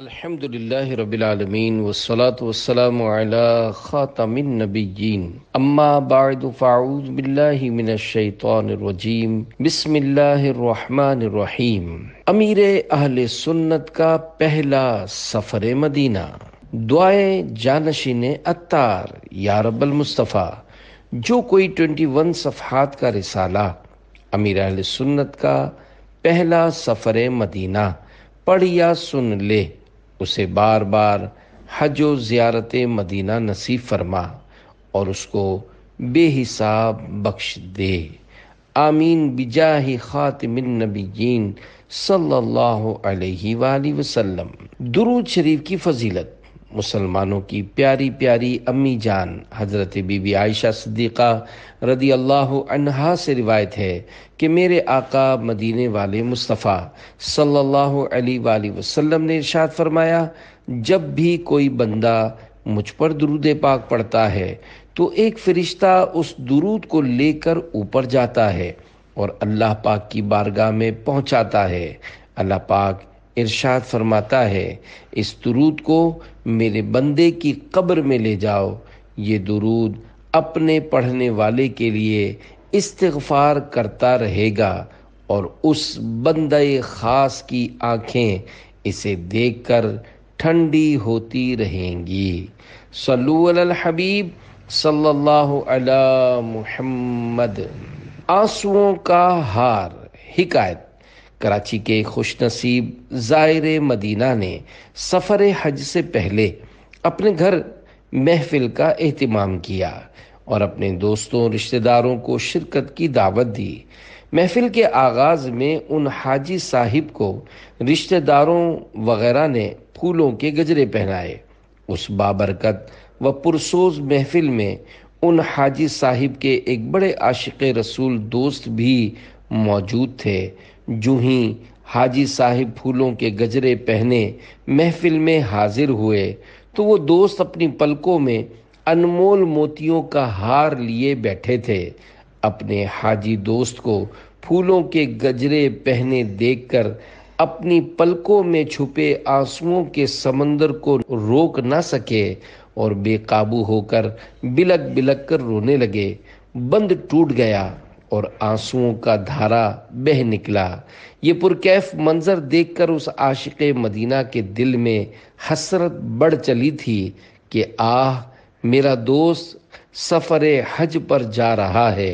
अल्हम्दुलिल्लाह रबालमीन वसलात वसलाम ख़ातमिनबीन अम्मा बाद फ़ाउज़बिल्लिमिनशैतरजीम बसमिल्लरिम अमीर अहल सुन्नत का पहला सफ़र मदीना दुआए जानशीन अतार या रब्बलमुस्तफ़ा जो कोई ट्वेंटी वन सफ़ात का रिसाला अमीर अहल सुन्नत का पहला सफ़र मदीना पढ़ या सुन ले उसे बार बार हज व ज़्यारत मदीना नसीब फरमा और उसको बेहिसाब बख्श दे आमीन बिजाही खातिम नबीन सल्लल्लाहु अलैहि वसल्लम दुरूद शरीफ की फजीलत मुसलमानों की प्यारी प्यारी अम्मी जान हज़रत बीबी आयशा सिद्दीक़ा रदी अल्लाह अनहा से रिवायत है कि मेरे आका मदीने वाले मुस्तफ़ा सल्लल्लाहु अलैहि वसल्लम ने इरशाद फरमाया जब भी कोई बंदा मुझ पर दरूद पाक पड़ता है तो एक फ़रिश्ता उस दुरूद को लेकर ऊपर जाता है और अल्लाह पाक की बारगाह में पहुंचाता है अल्लाह पाक इरशाद फरमाता है इस दुरूद को मेरे बंदे की कब्र में ले जाओ ये दुरूद अपने पढ़ने वाले के लिए इस्तफार करता रहेगा और उस बंदे ख़ास की आंखें इसे देखकर ठंडी होती रहेंगी सल्लल्लाहु हबीब सल्लल्लाहु अलैहि आंसुओं का हार हिकायत कराची के नसीब ज़ायर मदीना ने सफ़र हज से पहले अपने घर महफिल का अहतमाम किया और अपने दोस्तों रिश्तेदारों को शिरकत की दावत दी महफिल के आगाज़ में उन हाजी साहिब को रिश्तेदारों वगैरह ने फूलों के गजरे पहनाए उस बाबरकत व पुरसोज महफिल में उन हाजी साहिब के एक बड़े आशिक रसूल दोस्त भी मौजूद थे जू ही हाजी साहिब फूलों के गजरे पहने महफिल में हाजिर हुए तो वो दोस्त अपनी पलकों में अनमोल मोतियों का हार लिए बैठे थे अपने हाजी दोस्त को फूलों के गजरे पहने देखकर अपनी पलकों में छुपे आंसुओं के समंदर को रोक ना सके और बेकाबू होकर बिलक बिलक कर रोने लगे बंद टूट गया और आंसुओं का धारा बह निकला ये पुरकैफ मंज़र देखकर उस आशिक मदीना के दिल में हसरत बढ़ चली थी कि आह मेरा दोस्त सफ़र हज पर जा रहा है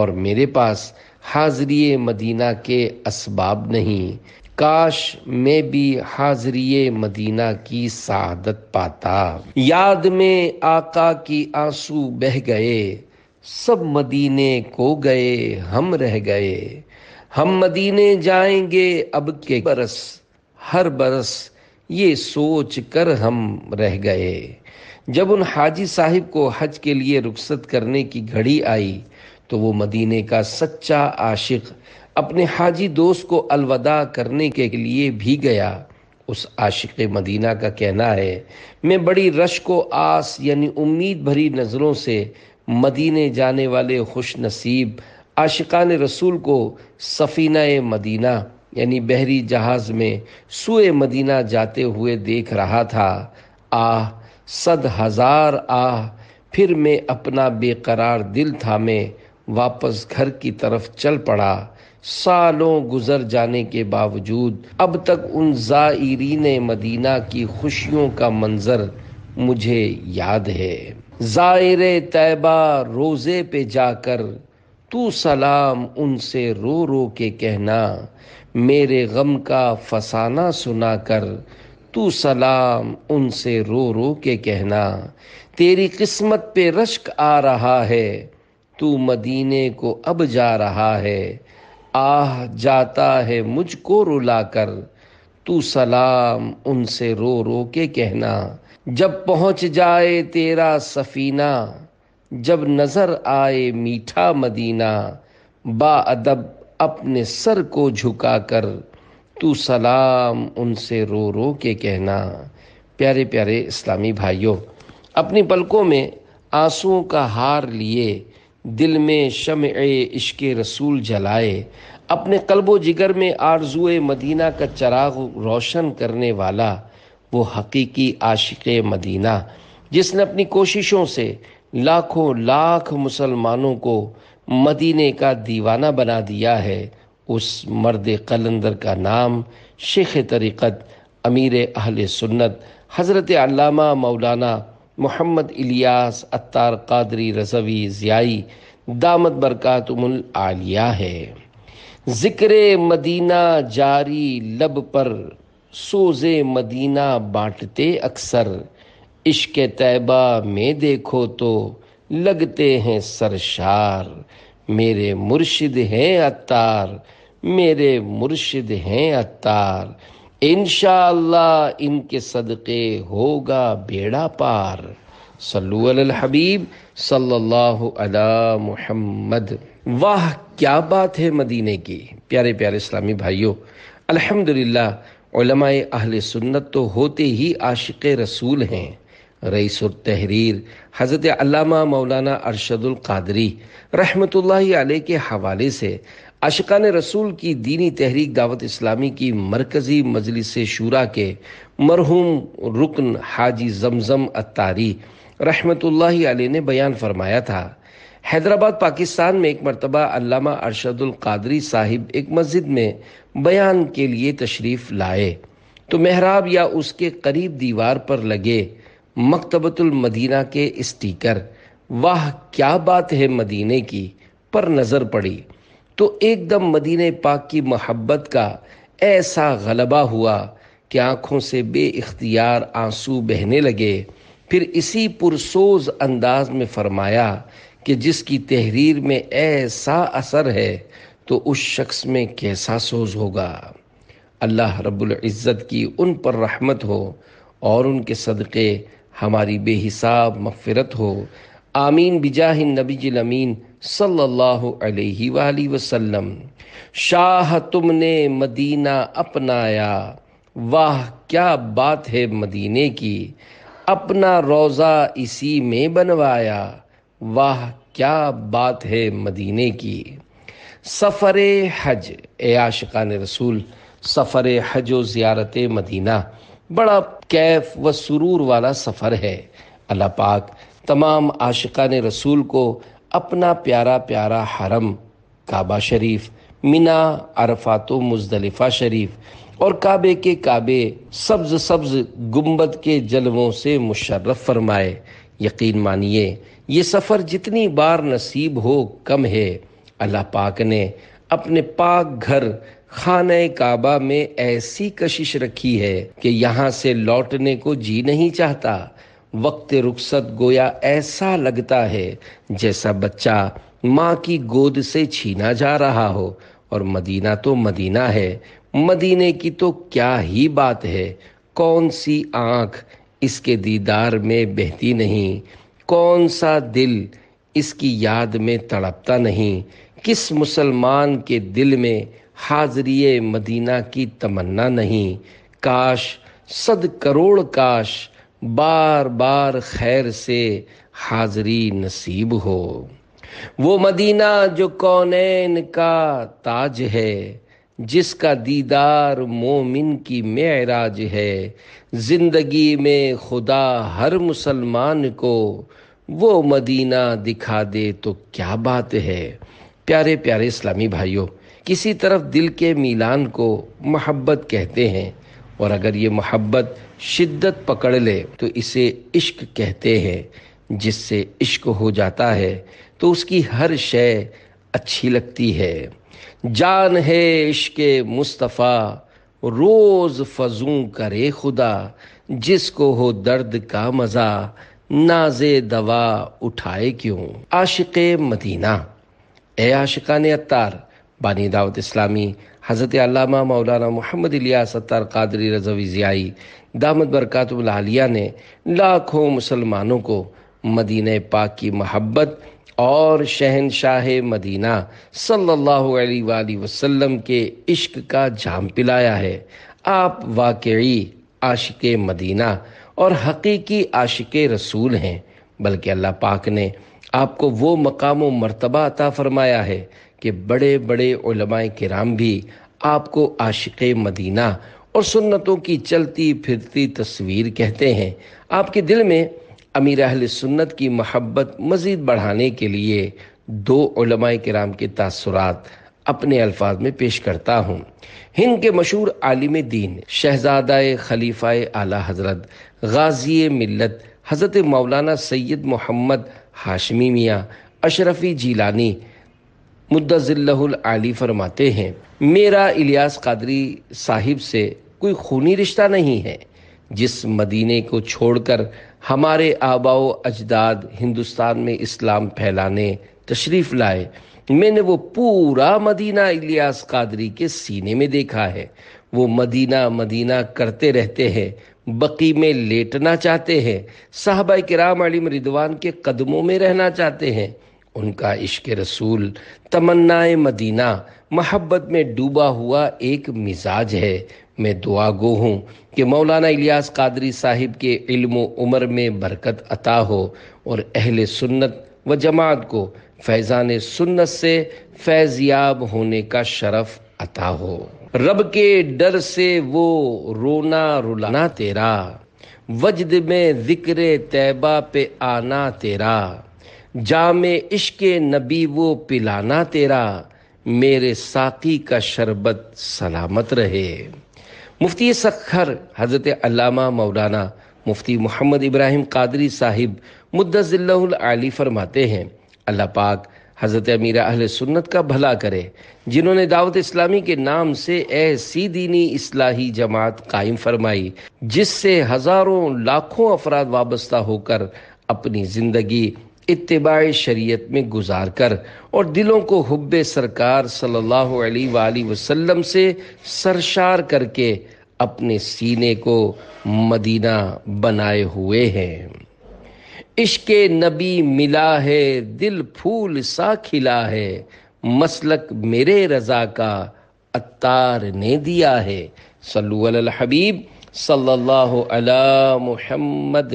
और मेरे पास हाजरी मदीना के असबाब नहीं काश मैं भी हाजरी मदीना की शहादत पाता याद में आका की आंसू बह गए सब मदीने को गए हम रह गए हम मदीने जाएंगे अब के बरस हर बरस ये सोच कर हम रह गए जब उन हाजी साहिब को हज के लिए रुखसत करने की घड़ी आई तो वो मदीने का सच्चा आशिक अपने हाजी दोस्त को अलविदा करने के लिए भी गया उस आशिक मदीना का कहना है मैं बड़ी रश को आस यानी उम्मीद भरी नज़रों से मदीने जाने वाले खुश नसीब आशिकान रसूल को सफ़ीना मदीना यानी बहरी जहाज़ में सुए मदीना जाते हुए देख रहा था आह सद हज़ार आह फिर मैं अपना बेकरार दिल थामे वापस घर की तरफ चल पड़ा सालों गुजर जाने के बावजूद अब तक उन ज़ायरीन मदीना की खुशियों का मंज़र मुझे याद है ज़ायर तैबा रोज़े पे जाकर तू सलाम उनसे रो रो के कहना मेरे गम का फसाना सुना कर तू सलाम उनसे रो रो के कहना तेरी किस्मत पे रश्क आ रहा है तू मदीने को अब जा रहा है आह जाता है मुझको रुलाकर तू सलाम उनसे रो रो के कहना जब पहुंच जाए तेरा सफीना जब नज़र आए मीठा मदीना बा अदब अपने सर को झुका कर तू सलाम उनसे रो रो के कहना प्यारे प्यारे इस्लामी भाइयों अपनी पलकों में आंसुओं का हार लिए दिल में शम इश्क रसूल जलाए अपने कल्बो जिगर में आरजुए मदीना का चराग रोशन करने वाला वो हकीकी आशिक मदीना जिसने अपनी कोशिशों से लाखों लाख मुसलमानों को मदीने का दीवाना बना दिया है उस मर्द कलंदर का नाम शेख तरीक़त अमीर अहल सुन्नत हज़रत अल्लामा मौलाना मोहम्मद इलियास अत्तार कादरी रजवी ज़ियाई दामद बरक़ातुल आलिया है ज़िक्र मदीना जारी लब पर सोजे मदीना बांटते अक्सर इश्क तैबा में देखो तो लगते हैं सरशार मेरे मुर्शिद हैं अतार मेरे मुर्शिद हैं अतार इनशाला इनके सदक़े होगा बेड़ा पार सल्लल्लाहु हबीब सल्लल्लाहु मुहम्मद वाह क्या बात है मदीने की प्यारे प्यारे इस्लामी भाइयों अल्हम्दुलिल्लाह अहल सुन्नत तो होते ही आशिक रसूल हैं रईस तहरीर हज़रत अल्लामा मौलाना अरशदुल कादरी रहमतुल्लाह अलैह के हवाले से अशकान रसूल की दीनी तहरीक दावत इस्लामी की मरकज़ी मजलिस शूरा के मरहूम रुकन हाजी जमजम अतारी रहमतुल्लाह अलैह ने बयान फरमाया था हैदराबाद पाकिस्तान में एक मरतबा अल्लामा अरशदुल कादरी साहिब एक मस्जिद में बयान के लिए तशरीफ़ लाए तो मेहराब या उसके करीब दीवार पर लगे मकतबतुल मदीना के स्टीकर वाह क्या बात है मदीने की पर नज़र पड़ी तो एकदम मदीने पाक की मोहब्बत का ऐसा गलबा हुआ कि आंखों से बेख्तियार आंसू बहने लगे फिर इसी पुरसोज अंदाज में फरमाया कि जिसकी तहरीर में ऐसा असर है तो उस शख्स में कैसा सोज होगा अल्लाह रब्बुल इज़्ज़त की उन पर रहमत हो और उनके सदक़े हमारी बेहिसाब मफ़रत हो आमीन बिजाहिन नबी अमीन सल्लल्लाहु अलैहि वसल्लम शाह तुमने मदीना अपनाया वाह क्या बात है मदीने की अपना रोज़ा इसी में बनवाया वाह क्या बात है मदीने की सफ़र हज ए आशिकान रसूल सफ़र हज व ज़्यारत मदीना बड़ा कैफ व सुरूर वाला सफ़र है अल्लाह पाक तमाम आशिकान रसूल को अपना प्यारा प्यारा हरम काबा शरीफ मीना अरफात मुजदलिफ़ा शरीफ और काबे के काबे सब्ज सब्ज गुम्बद के जलवों से मुशर्रफ फरमाए यकीन मानिए ये सफ़र जितनी बार नसीब हो कम है अल्लाह पाक ने अपने पाक घर खान काबा में ऐसी कशिश रखी है कि यहाँ से लौटने को जी नहीं चाहता वक्त रुखसत गोया ऐसा लगता है जैसा बच्चा माँ की गोद से छीना जा रहा हो और मदीना तो मदीना है मदीने की तो क्या ही बात है कौन सी आँख इसके दीदार में बहती नहीं कौन सा दिल इसकी याद में तड़पता नहीं किस मुसलमान के दिल में हाजरी मदीना की तमन्ना नहीं काश सद करोड़ काश बार बार खैर से हाजरी नसीब हो वो मदीना जो कौनैन का ताज है जिसका दीदार मोमिन की मेराज है ज़िंदगी में खुदा हर मुसलमान को वो मदीना दिखा दे तो क्या बात है प्यारे प्यारे इस्लामी भाइयों किसी तरफ दिल के मिलान को मोहब्बत कहते हैं और अगर ये मोहब्बत शिद्दत पकड़ ले तो इसे इश्क कहते हैं जिससे इश्क हो जाता है तो उसकी हर शय अच्छी लगती है जान है इश्क मुस्तफ़ा रोज फजू करे खुदा जिसको हो दर्द का मज़ा नाजे दवा उठाए क्यों आशिक मदीना ए ने अतार बानी दावत इस्लामी हज़रत अलामा मौलाना मोहम्मद इलिया सत्तार कादरी रजवी ज़ियाई दामद बरकतुल्लिया ने लाखों मुसलमानों को मदीन पाक की मोहब्बत और शहनशाह मदीना सल्लल्लाहु अलैहि वसल्लम के इश्क का जाम पिलाया है आप वाकई आशिक मदीना और हकीकी आशिक रसूल हैं बल्कि अल्लाह पाक ने आपको वो मकाम व मरतबा अता फरमाया है कि बड़े बड़े उलमाए किराम भी आपको आशिक मदीना और सुन्नतों की चलती फिरती तस्वीर कहते हैं आपके दिल में अमीर अहल सुन्नत की महब्बत मज़ीद बढ़ाने के लिए दो कराम के तासरात अपने अल्फाज में पेश करता हूँ हिंद के मशहूर आलिम दीन शहजादा खलीफा आला हजरत गाजी मिलत हज़रत मौलाना सैयद मोहम्मद हाशमी मियाँ अशरफी जीलानी मुद्दज़िल्लाली फरमाते हैं मेरा इलियास कादरी साहिब से कोई खूनी रिश्ता नहीं है जिस मदीने को छोड़कर हमारे आबाओ अजदाद हिंदुस्तान में इस्लाम फैलाने तशरीफ़ लाए मैंने वो पूरा मदीना इलियास कादरी के सीने में देखा है वो मदीना मदीना करते रहते हैं बकी में लेटना चाहते हैं साहबा कराम अलीम रिदवान के कदमों में रहना चाहते हैं उनका इश्क रसूल तमन्नाए मदीना मोहब्बत में डूबा हुआ एक मिजाज है मैं दुआ गो हूँ कि मौलाना इलियास कादरी साहिब के इल्म उम्र में बरकत अता हो और अहल सुन्नत व जमात को फैज़ान सुन्नत से फैज़याब होने का शरफ़ अता हो रब के डर से वो रोना रुलाना तेरा वजद में जिक्र तैबा पे आना तेरा जाम इश्क नबी वो पिलाना तेरा मेरे साकी का शरबत सलामत रहे मुफ्ती सखर हज़रत अलामा मौलाना मुफ्ती मोहम्मद इब्राहिम कादरी साहिब मुद्दजिल्लाली फरमाते हैं अल्लाह पाक हज़रत अमीर अहल सुन्नत का भला करे जिन्होंने दावत इस्लामी के नाम से ऐसी दीनी इस्लाही जमात कायम फरमाई जिससे हज़ारों लाखों अफराद वाबस्ता होकर अपनी ज़िंदगी इतबा शरीयत में गुजार कर और दिलों को हुब सरकार सल्लल्लाहु अलैहि वसल्लम से सरशार करके अपने सीने को मदीना बनाए हुए हैं इश्क नबी मिला है दिल फूल सा खिला है मसलक मेरे रज़ा का अत्तार ने दिया है सल्लल्लाहु हबीब सल्लल्लाहु अला मोहम्मद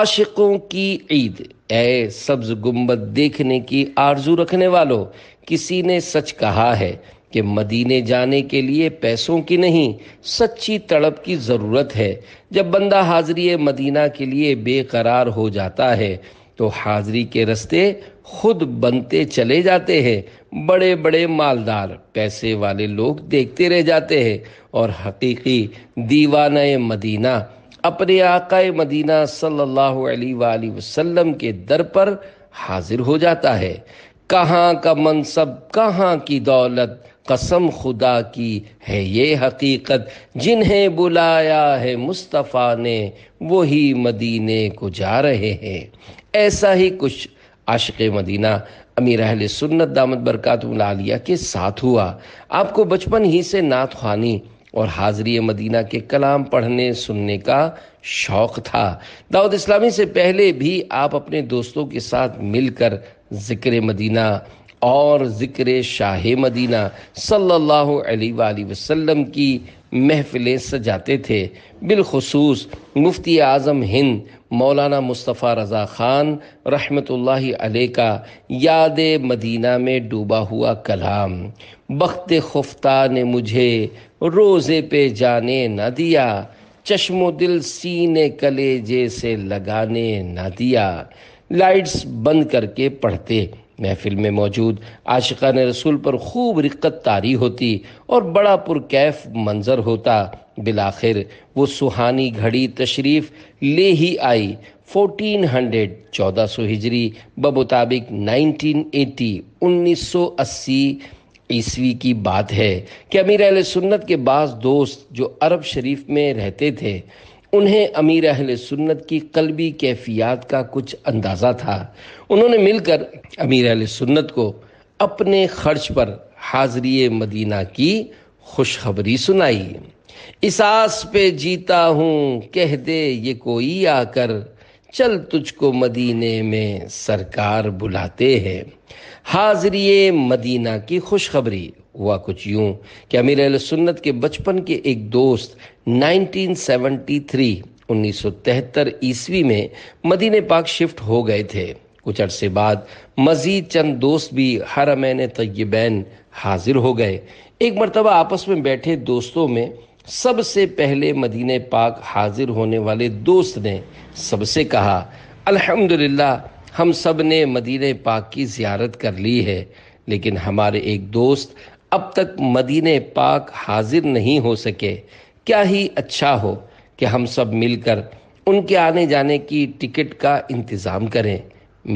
आशिकों की ईद ए सब्ज गुम्बद देखने की आरजू रखने वालों किसी ने सच कहा है कि मदीने जाने के लिए पैसों की नहीं सच्ची तड़प की ज़रूरत है जब बंदा हाजरी मदीना के लिए बेकरार हो जाता है तो हाजरी के रस्ते खुद बनते चले जाते हैं बड़े बड़े मालदार पैसे वाले लोग देखते रह जाते हैं और हकीकी दीवाना मदीना अपने आका मदीना सल्लल्लाहु अलैहि वसल्लम के दर पर हाजिर हो जाता है कहाँ का मनसब कहाँ की दौलत कसम खुदा की है ये हकीकत जिन्हें बुलाया है मुस्तफ़ा ने वही मदीने को जा रहे हैं ऐसा ही कुछ आशिक मदीना अमीर अहल सुन्नत दामद बरकत आलिया के साथ हुआ आपको बचपन ही से नात खानी और हाजरी मदीना के कलाम पढ़ने सुनने का शौक़ था दाऊद इस्लामी से पहले भी आप अपने दोस्तों के साथ मिलकर ज़िक्र मदीना और ज़िक्र शाह मदीना सल्लल्लाहु अलैहि वसल्लम की महफिलें सजाते थे बिलखसूस मुफ्ती आज़म हिंद मौलाना मुस्तफ़ा रज़ा ख़ान रहमत अलैह का याद मदीना में डूबा हुआ कलाम बख्त खुफ्ता ने मुझे रोजे पे जाने न दिया चश्मो दिल सीने कलेजे से लगाने न दिया लाइट्स बंद करके पढ़ते महफिल में मौजूद आशिकान रसूल पर खूब रिक्कत तारी होती और बड़ा पुरकैफ मंजर होता बिलाखिर वो सुहानी घड़ी तशरीफ़ ले ही आई 1400 सौ हिजरी नाइनटीन एटी उन्नीस सौ अस्सी ईस्वी की बात है कि अमीर अहल सुन्नत के बाद दोस्त जो अरब शरीफ में रहते थे उन्हें अमीर अहल सुन्नत की कलबी कैफियत का कुछ अंदाज़ा था उन्होंने मिलकर अमीर अहल सुन्नत को अपने खर्च पर हाजरी मदीना की खुशखबरी सुनाई इसास पे जीता हूँ कह दे ये कोई आकर चल तुझको मदीने में सरकार बुलाते हैं हाजरी मदीना की खुशखबरी हुआ कुछ यूं कि अमीर सुन्नत के बचपन के एक दोस्त 1973 तिहत्तर ईस्वी में मदीने पाक शिफ्ट हो गए थे कुछ अरसे बाद मजीद चंद दोस्त भी हर हरमैन तयबैन हाजिर हो गए एक मरतबा आपस में बैठे दोस्तों में सबसे पहले मदीने पाक हाजिर होने वाले दोस्त ने सबसे कहा अल्हम्दुलिल्लाह हम सब ने मदीने पाक की ज़्यारत कर ली है लेकिन हमारे एक दोस्त अब तक मदीने पाक हाजिर नहीं हो सके क्या ही अच्छा हो कि हम सब मिलकर उनके आने जाने की टिकट का इंतज़ाम करें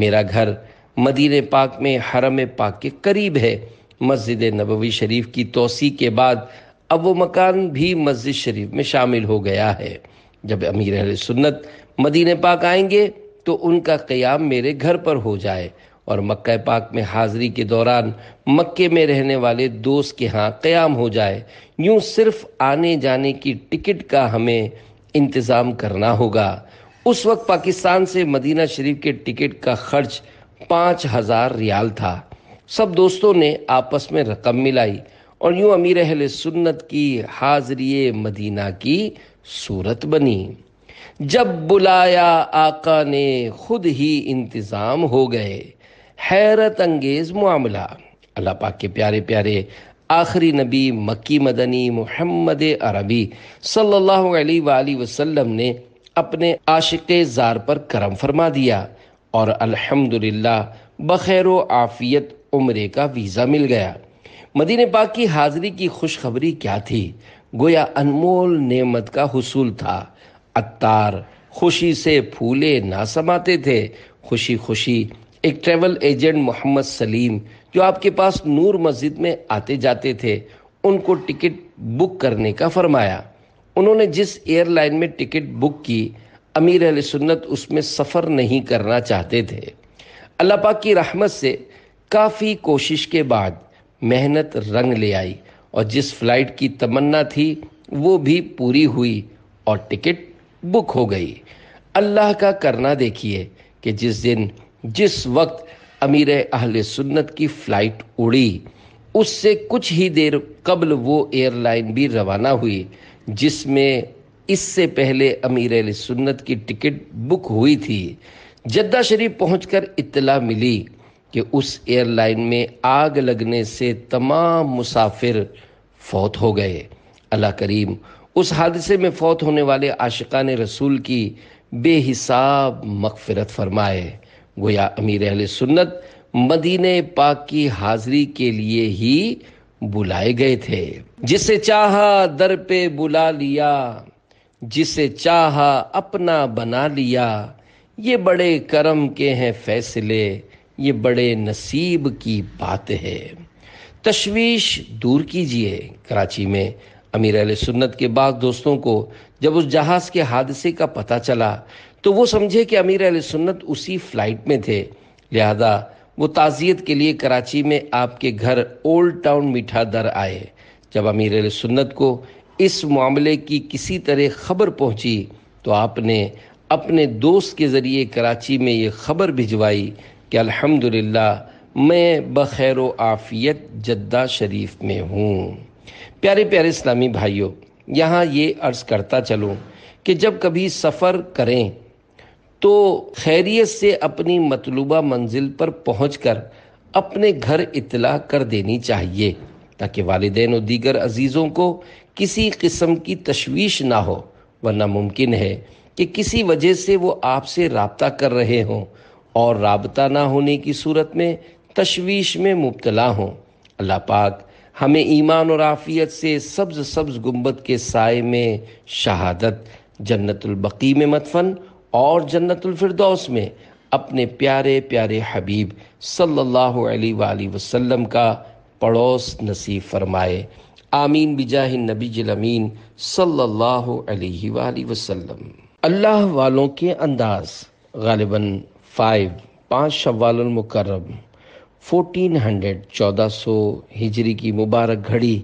मेरा घर मदीने पाक में हरम पाक के करीब है मस्जिद नबवी शरीफ की तोसी के बाद अब वो मकान भी मस्जिद शरीफ में शामिल हो गया है जब अमीर सुन्नत मदीने पाक आएंगे तो उनका क़याम मेरे घर पर हो जाए और मक्का पाक में हाज़री के दौरान मक्के में रहने वाले दोस्त के यहाँ क़याम हो जाए यूँ सिर्फ आने जाने की टिकट का हमें इंतज़ाम करना होगा उस वक्त पाकिस्तान से मदीना शरीफ के टिकट का खर्च पाँच हज़ार रियाल था सब दोस्तों ने आपस में रकम मिलाई और यूँ अमीर अहल सुन्नत की हाजरी मदीना की सूरत बनी जब बुलाया आका ने खुद ही इंतज़ाम हो गए हैरत अंगेज़ मामला अल्लाह पाक के प्यारे प्यारे आखिरी नबी मक्की मदनी मोहम्मद अरबी सल्लल्लाहु अलैहि वसल्लम ने अपने आशिक ज़ार पर करम फरमा दिया और अल्हम्दुलिल्लाह बखैर आफियत उम्र का वीज़ा मिल गया मदीने पाक की हाज़िरी की खुशखबरी क्या थी गोया अनमोल नेमत का हसूल था अत्तार खुशी से फूले ना समाते थे खुशी खुशी एक ट्रेवल एजेंट मोहम्मद सलीम जो आपके पास नूर मस्जिद में आते जाते थे उनको टिकट बुक करने का फरमाया उन्होंने जिस एयरलाइन में टिकट बुक की अमीर अल सुन्नत उसमें सफ़र नहीं करना चाहते थे अल्लाह पाक की रहमत से काफ़ी कोशिश के बाद मेहनत रंग ले आई और जिस फ्लाइट की तमन्ना थी वो भी पूरी हुई और टिकट बुक हो गई अल्लाह का करना देखिए कि जिस दिन जिस वक्त अमीर अहल सुन्नत की फ़्लाइट उड़ी उससे कुछ ही देर कबल वो एयरलाइन भी रवाना हुई जिसमें इससे पहले अमीर अल सुन्नत की टिकट बुक हुई थी जद्दा शरीफ पहुंचकर इतला मिली कि उस एयरलाइन में आग लगने से तमाम मुसाफिर फौत हो गए अल्लाह करीम उस हादसे में फौत होने वाले आशिकान रसूल की बेहिसाब मकफरत फरमाए गोया अमीर अहल सुन्नत मदीने पाक की हाजिरी के लिए ही बुलाए गए थे जिसे चाहा दर पे बुला लिया जिसे चाहा अपना बना लिया ये बड़े करम के हैं फैसले ये बड़े नसीब की बात है तशवीश दूर कीजिए कराची में अमीर अल सुन्नत के बाद दोस्तों को जब उस जहाज़ के हादसे का पता चला तो वो समझे कि अमीर अल सुन्नत उसी फ्लाइट में थे लिहाजा वो ताज़ियत के लिए कराची में आपके घर ओल्ड टाउन मीठा दर आए जब अमीर सुन्नत को इस मामले की किसी तरह खबर पहुंची तो आपने अपने दोस्त के ज़रिए कराची में ये खबर भिजवाई कि अल्हम्दुलिल्लाह मैं बखैर आफ़ियत जद्दा शरीफ में हूँ प्यारे प्यारे इस्लामी भाइयों यहाँ ये अर्ज़ करता चलूँ कि जब कभी सफ़र करें तो खैरियत से अपनी मतलूबा मंजिल पर पहुँच कर अपने घर इतला कर देनी चाहिए ताकि वालदेन और दीगर अजीज़ों को किसी किस्म की तशवीश ना हो वरना मुमकिन है कि किसी वजह से वो आपसे रबता कर रहे हों और रबता ना होने की सूरत में तशवीश में मुबतला हों अल्लाह पाक हमें ईमान और आफ़ियत से सब्ज़ सब्ज़ गुम्बद के साय में शहादत जन्नतुल्बकी में मतफन और जन्नतुल्फरदौस में अपने प्यारे प्यारे हबीब सल्लल्लाहु अलैहि वसल्लम का पड़ोस नसीब फरमाए आमीन बिजाह नबी जलमीन सल्लल्लाहु अलैहि वसल्लम अल्लाह वालों के अंदाज गालिबा फाइव पाँच शवाल 1400 1400 हिजरी की मुबारक घड़ी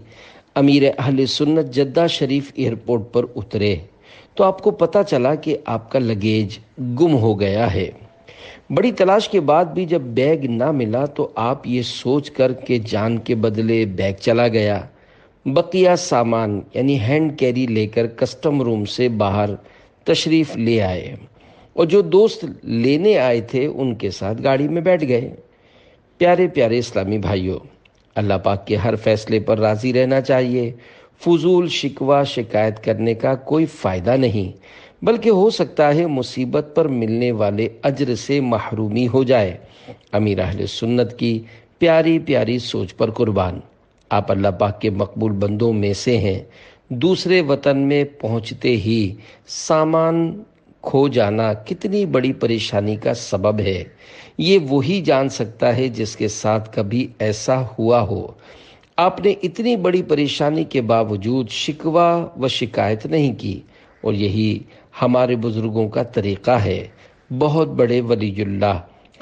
अमीर अहल सुन्नत जद्दा शरीफ एयरपोर्ट पर उतरे तो आपको पता चला कि आपका लगेज गुम हो गया है बड़ी तलाश के बाद भी जब बैग ना मिला तो आप ये सोच कर के जान के बदले बैग चला गया बकिया सामान यानी हैंड कैरी लेकर कस्टम रूम से बाहर तशरीफ़ ले आए और जो दोस्त लेने आए थे उनके साथ गाड़ी में बैठ गए प्यारे प्यारे इस्लामी भाइयों अल्लाह पाक के हर फैसले पर राज़ी रहना चाहिए फजूल शिकवा शिकायत करने का कोई फ़ायदा नहीं बल्कि हो सकता है मुसीबत पर मिलने वाले अजर से महरूमी हो जाए अमीर अहल सुन्नत की प्यारी प्यारी सोच पर कुर्बान आप अल्लाह पाक के मकबूल बंदों में से हैं दूसरे वतन में पहुंचते ही सामान खो जाना कितनी बड़ी परेशानी का सबब है ये वही जान सकता है जिसके साथ कभी ऐसा हुआ हो आपने इतनी बड़ी परेशानी के बावजूद शिकवा व शिकायत नहीं की और यही हमारे बुज़ुर्गों का तरीक़ा है बहुत बड़े वलीजुल्ला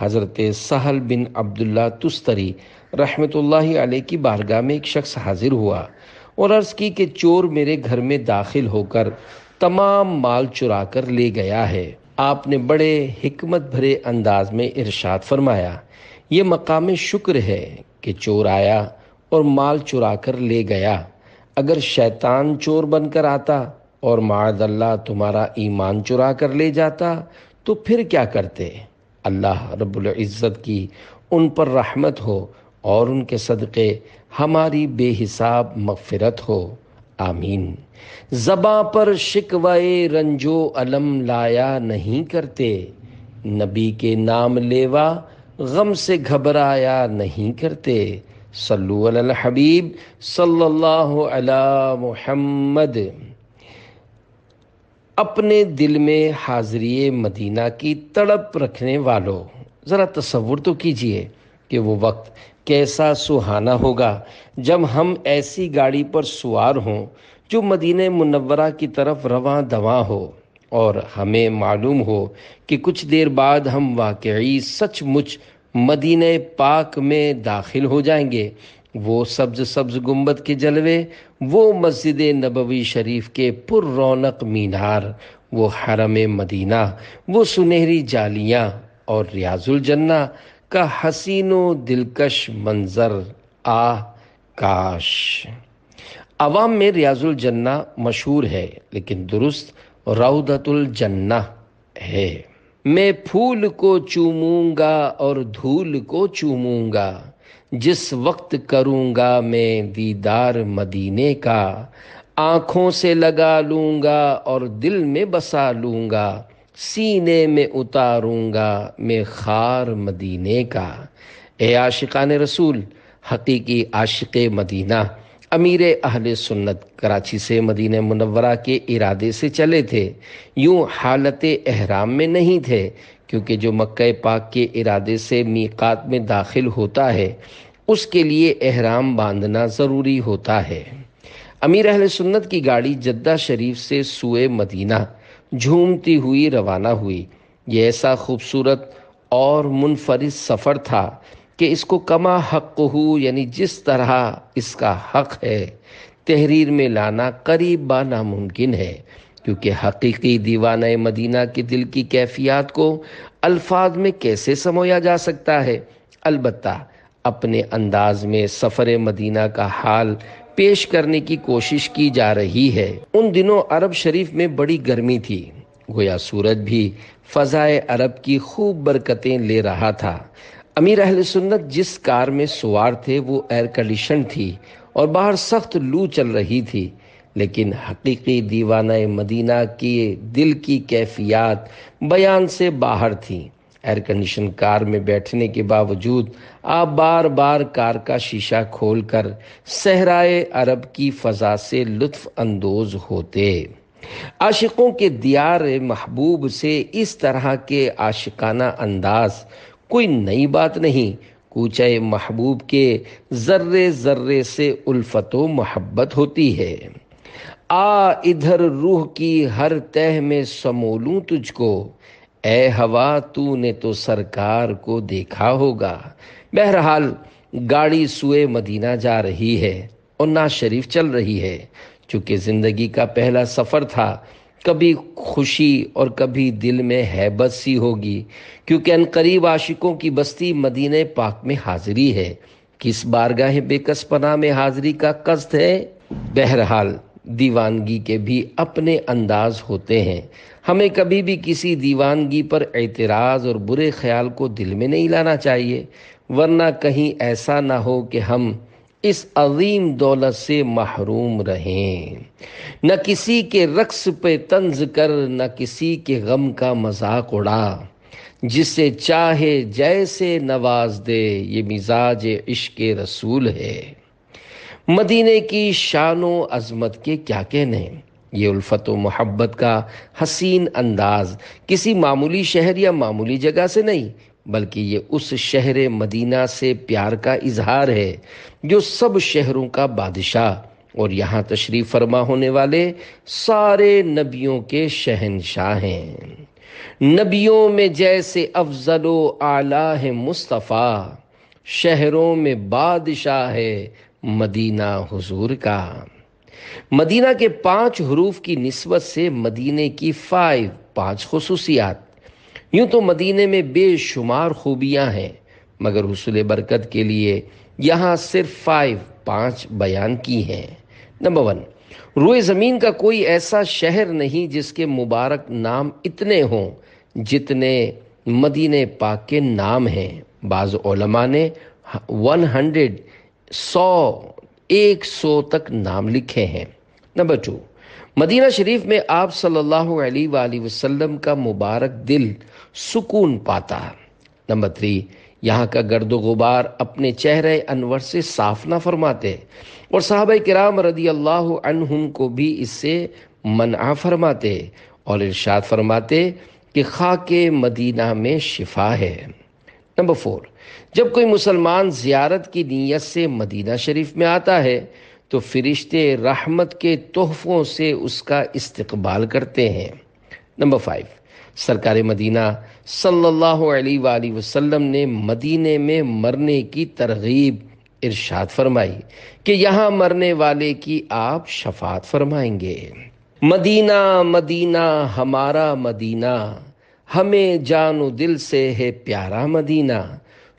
हज़रत सहल बिन अब्दुल्ला तुस्तरी रहमत आल की बारगाह में एक शख्स हाजिर हुआ और अर्ज़ की कि चोर मेरे घर में दाखिल होकर तमाम माल चुरा कर ले गया है आपने बड़े हिकमत भरे अंदाज में इरशाद फरमाया ये मकाम शुक्र है कि चोर आया और माल चुरा कर ले गया अगर शैतान चोर बनकर आता और मादल्ला तुम्हारा ईमान चुरा कर ले जाता तो फिर क्या करते अल्लाह रब्बुल इज़्ज़त की उन पर रहमत हो और उनके सदक़े हमारी बेहिसाब मगफ़रत हो आमीन जबा पर शिकवाए रंजो अलम लाया नहीं करते नबी के नाम लेवा गम से घबराया नहीं करते सल्लु हबीब सल्लल्लाहु अला मुहम्मद अपने दिल में हाजरी मदीना की तड़प रखने वालों ज़रा तस्वुर तो कीजिए कि वो वक्त कैसा सुहाना होगा जब हम ऐसी गाड़ी पर सवार हों जो मदीने मुनवरा की तरफ रवा दवा हो और हमें मालूम हो कि कुछ देर बाद हम वाकई सचमुच मदीने पाक में दाखिल हो जाएंगे वो सब्ज सब्ज गुम्बद के जलवे वो मस्जिद नबवी शरीफ के पुर रौनक मीनार वो हरम मदीना वो सुनहरी जालियाँ और रियाजुल जन्ना का हसीनो दिलकश मंज़र आ काश आवाम में रियाजुल जन्ना मशहूर है लेकिन दुरुस्त राउदतुल जन्ना है मैं फूल को चूमूंगा और धूल को चूमूंगा जिस वक्त करूंगा मैं दीदार मदीने का आंखों से लगा लूंगा और दिल में बसा लूंगा सीने में उतारूंगा मैं खार मदीने का ए आशिकान रसूल हकीकी आशिक मदीना अमीर अहल सुन्नत कराची से मदीन मुनवरा के इरादे से चले थे यूं हालत अहराम में नहीं थे क्योंकि जो मक् पाक के इरादे से मीकात में दाखिल होता है उसके लिए एहराम बांधना ज़रूरी होता है अमीर अहल सुन्नत की गाड़ी जद्दा शरीफ से सुए मदीना झूमती हुई रवाना हुई ये ऐसा खूबसूरत और मुनफरद सफ़र था कि इसको कमा हक हो यानी जिस तरह इसका हक है तहरीर में लाना करीब बा नामुमकिन है क्योंकि हकीकी दीवान मदीना के दिल की कैफियत को अल्फाज में कैसे समोया जा सकता है अलबत् अपने अंदाज में सफ़र मदीना का हाल पेश करने की कोशिश की जा रही है उन दिनों अरब शरीफ में बड़ी गर्मी थी गोया सूरज भी फ़ज़ाए अरब की खूब बरकतें ले रहा था अमीर अहल सुन्नत जिस कार में सवार थे वो एयर कंडीशन थी और बाहर सख्त लू चल रही थी लेकिन हकीकी दीवाना मदीना की दिल की कैफियत बयान से बाहर थी एयर कंडीशन कार में बैठने के बावजूद आप बार बार कार का शीशा खोलकर सहराए अरब की फ़जा से लुत्फ़ अंदोज होते आशिकों के दियार महबूब से इस तरह के आशिकाना अंदाज कोई नई बात नहीं कूचे महबूब के ज़र्रे ज़र्रे से उल्फत मोहब्बत होती है आ इधर रूह की हर तह में समोलू तुझको ए हवा तूने तो सरकार को देखा होगा बहरहाल गाड़ी सुए मदीना जा रही है और ना शरीफ चल रही है चूंकि ज़िंदगी का पहला सफ़र था कभी खुशी और कभी दिल में हैबत सी होगी क्योंकि अनकरीब आशिकों की बस्ती मदीने पाक में हाजिरी है किस बारगाह बेकस पना में हाजिरी का कस्त है बहरहाल दीवानगी के भी अपने अंदाज होते हैं हमें कभी भी किसी दीवानगी पर एतराज़ और बुरे ख्याल को दिल में नहीं लाना चाहिए वरना कहीं ऐसा ना हो कि हम इस अजीम दौलत से महरूम रहें न किसी के रक्स पे तंज कर न किसी के गम का मजाक उड़ा जिसे चाहे जैसे नवाज दे ये मिजाज इश्क रसूल है मदीने की शानो अजमत के क्या कहने ये उल्फत व मोहब्बत का हसीन अंदाज किसी मामूली शहर या मामूली जगह से नहीं बल्कि ये उस शहर मदीना से प्यार का इजहार है जो सब शहरों का बादशाह और यहाँ तशरीफ़ फरमा होने वाले सारे नबियों के शहनशाह हैं नबियों में जैसे अफजल आला है मुस्तफ़ा शहरों में बादशाह है मदीना हुजूर का मदीना के पांच हरूफ की नस्बत से मदीने की फाइव पांच खसूसियात यूं तो मदीने में बेशुमार खूबियां हैं मगर हसूल बरकत के लिए यहां सिर्फ फाइव पांच बयान की हैं नंबर वन रोए ज़मीन का कोई ऐसा शहर नहीं जिसके मुबारक नाम इतने हों जितने मदीने पाक के नाम हैं बाज़ ने वन हंड्रेड सौ एक सौ तक नाम लिखे हैं नंबर टू मदीना शरीफ में आप सल्लल्लाहु अलैहि वसल्लम का मुबारक दिल सुकून पाता नंबर थ्री यहाँ का गर्द गुबार अपने चेहरे अनवर से साफ ना फरमाते और साहब कराम रदी अल्लाह को भी इससे मना फरमाते और इरशाद फरमाते कि खाक मदीना में शिफा है नंबर फोर जब कोई मुसलमान ज़ियारत की नीयत से मदीना शरीफ में आता है तो फरिश्ते रहमत के तोहफ़ों से उसका इस्तकबाल करते हैं नंबर फाइव सरकार मदीना सल्लल्लाहु अलैहि वसल्लम ने मदीने में मरने की तरगीब इरशाद फरमाई कि यहाँ मरने वाले की आप शफात फरमाएंगे मदीना मदीना हमारा मदीना हमें जानो दिल से है प्यारा मदीना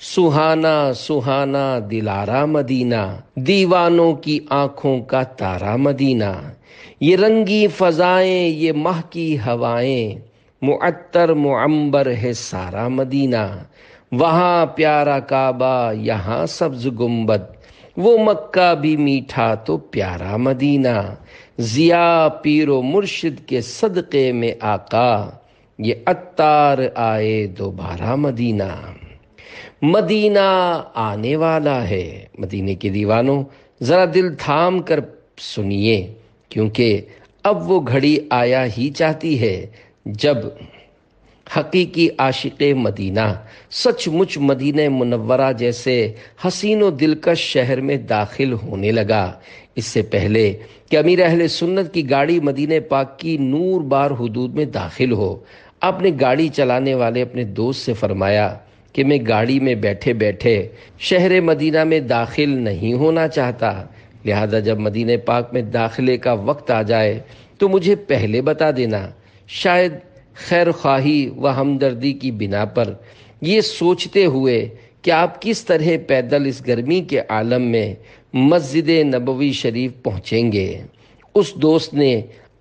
सुहाना सुहाना दिलारा मदीना दीवानों की आंखों का तारा मदीना ये रंगी फजाएं ये मह की हवाएं मुअत्तर मुअम्बर है सारा मदीना वहाँ प्यारा काबा यहाँ सब्ज गुम्बद वो मक्का भी मीठा तो प्यारा मदीना जिया पीरो मुर्शिद के सदक़े में आका ये अत्तार आए दोबारा मदीना मदीना आने वाला है मदीने के दीवानों ज़रा दिल थाम कर सुनिए क्योंकि अब वो घड़ी आया ही चाहती है जब हकीकी आशिक मदीना सचमुच मदीन मुनवरा जैसे हसीनो दिलकश शहर में दाखिल होने लगा इससे पहले कि अमीर अहल सुन्नत की गाड़ी मदीन पाक की नूर बार हदूद में दाखिल हो आपने गाड़ी चलाने वाले अपने दोस्त से फरमाया कि मैं गाड़ी में बैठे बैठे शहर मदीना में दाखिल नहीं होना चाहता लिहाजा जब मदीने पाक में दाखिले का वक्त आ जाए तो मुझे पहले बता देना शायद खैर ख्वाही व हमदर्दी की बिना पर ये सोचते हुए कि आप किस तरह पैदल इस गर्मी के आलम में मस्जिद नबवी शरीफ पहुँचेंगे उस दोस्त ने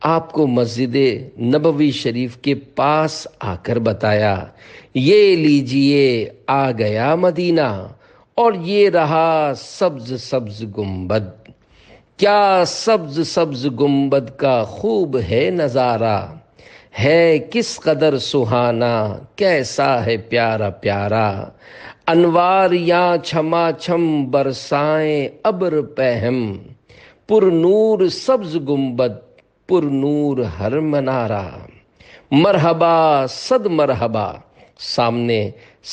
आपको मस्जिद नबवी शरीफ के पास आकर बताया ये लीजिए आ गया मदीना और ये रहा सब्ज सब्ज गुम्बद क्या सब्ज सब्ज गुम्बद का खूब है नज़ारा है किस कदर सुहाना कैसा है प्यारा प्यारा अनवार या छमा छम बरसाएं अब्र पहम पुर नूर सब्ज गुम्बद पुरनूर हर मनारा मरहबा सद मरहबा सामने